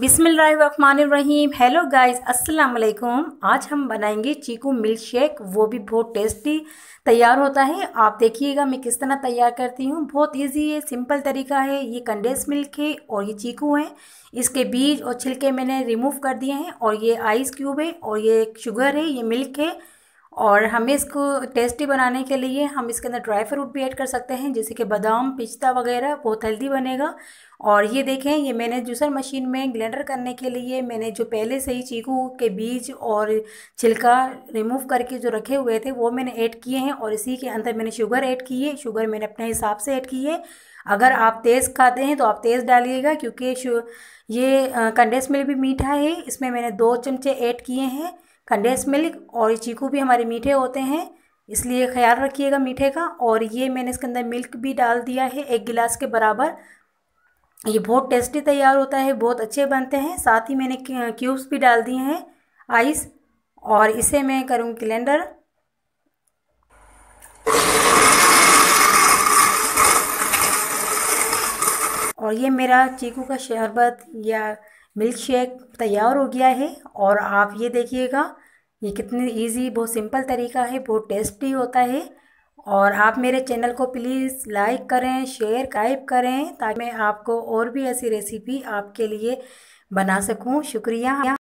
बिसमीम hello guys अस्सलाम वालेकुम आज हम बनाएंगे चीकू मिल्क शेक वो भी बहुत टेस्टी तैयार होता है आप देखिएगा मैं किस तरह तैयार करती हूँ बहुत इजी है सिंपल तरीका है ये कंडेंस मिल्क है और ये चीकू है इसके बीज और छिलके मैंने रिमूव कर दिए हैं और ये आइस क्यूब है और ये शुगर है ये मिल्क है और हमें इसको टेस्टी बनाने के लिए हम इसके अंदर ड्राई फ्रूट भी ऐड कर सकते हैं जैसे कि बादाम पिस्ता वगैरह बहुत हेल्दी बनेगा और ये देखें ये मैंने जूसर मशीन में ग्लेंडर करने के लिए मैंने जो पहले से ही चीकू के बीज और छिलका रिमूव करके जो रखे हुए थे वो मैंने ऐड किए हैं और इसी के अंदर मैंने शुगर ऐड की है शुगर मैंने अपने हिसाब से ऐड की है अगर आप तेज़ खाते हैं तो आप तेज़ डालिएगा क्योंकि ये कंडेंस मिल्क भी मीठा है इसमें मैंने दो चमचे ऐड किए हैं कंडेंस मिल्क और चीकू भी हमारे मीठे होते हैं इसलिए ख्याल रखिएगा मीठे का और ये मैंने इसके अंदर मिल्क भी डाल दिया है एक गिलास के बराबर ये बहुत टेस्टी तैयार होता है बहुत अच्छे बनते हैं साथ ही मैंने क्यूब्स भी डाल दिए हैं आइस और इसे मैं करूँगी क्लेंडर और ये मेरा चीकू का शरबत या मिल्क शेक तैयार हो गया है और आप ये देखिएगा ये कितने इजी बहुत सिंपल तरीका है बहुत टेस्टी होता है और आप मेरे चैनल को प्लीज़ लाइक करें शेयर टाइप करें ताकि मैं आपको और भी ऐसी रेसिपी आपके लिए बना सकूं शुक्रिया